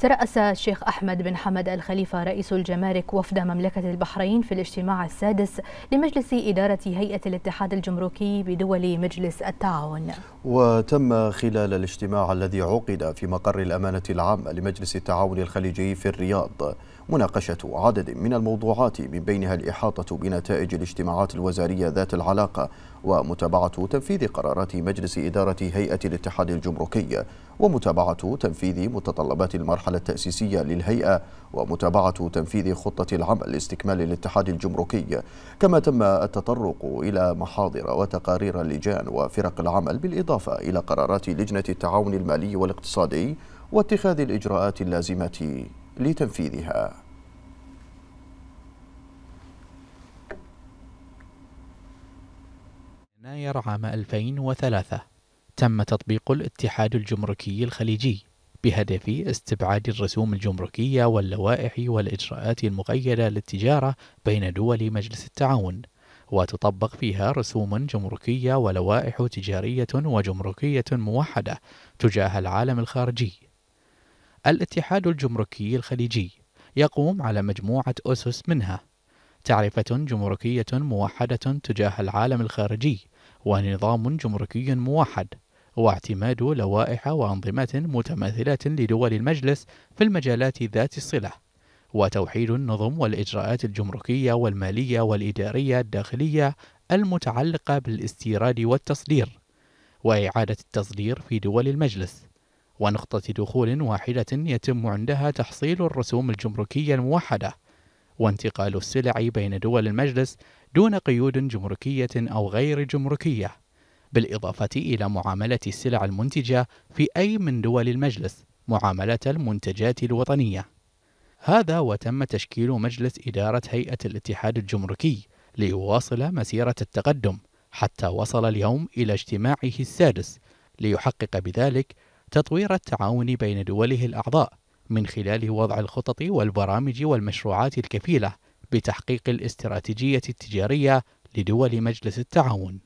ترأس الشيخ أحمد بن حمد الخليفة رئيس الجمارك وفد مملكة البحرين في الاجتماع السادس لمجلس إدارة هيئة الاتحاد الجمركي بدول مجلس التعاون وتم خلال الاجتماع الذي عقد في مقر الأمانة العامة لمجلس التعاون الخليجي في الرياض مناقشة عدد من الموضوعات من بينها الإحاطة بنتائج الاجتماعات الوزارية ذات العلاقة ومتابعة تنفيذ قرارات مجلس إدارة هيئة الاتحاد الجمركي ومتابعة تنفيذ متطلبات المرحلة التأسيسية للهيئة ومتابعة تنفيذ خطة العمل لاستكمال الاتحاد الجمركي كما تم التطرق إلى محاضر وتقارير اللجان وفرق العمل بالإضافة إلى قرارات لجنة التعاون المالي والاقتصادي واتخاذ الإجراءات اللازمة لتنفيذها يناير عام 2003 تم تطبيق الاتحاد الجمركي الخليجي بهدف استبعاد الرسوم الجمركية واللوائح والإجراءات المقيدة للتجارة بين دول مجلس التعاون وتطبق فيها رسوم جمركية ولوائح تجارية وجمركية موحدة تجاه العالم الخارجي الاتحاد الجمركي الخليجي يقوم على مجموعة أسس منها تعرفة جمركية موحدة تجاه العالم الخارجي ونظام جمركي موحد واعتماد لوائح وأنظمة متماثلة لدول المجلس في المجالات ذات الصلة وتوحيد النظم والإجراءات الجمركية والمالية والإدارية الداخلية المتعلقة بالاستيراد والتصدير وإعادة التصدير في دول المجلس ونقطة دخول واحدة يتم عندها تحصيل الرسوم الجمركية الموحدة وانتقال السلع بين دول المجلس دون قيود جمركية أو غير جمركية، بالإضافة إلى معاملة السلع المنتجة في أي من دول المجلس معاملة المنتجات الوطنية. هذا وتم تشكيل مجلس إدارة هيئة الاتحاد الجمركي ليواصل مسيرة التقدم حتى وصل اليوم إلى اجتماعه السادس ليحقق بذلك تطوير التعاون بين دوله الأعضاء من خلال وضع الخطط والبرامج والمشروعات الكفيلة بتحقيق الاستراتيجية التجارية لدول مجلس التعاون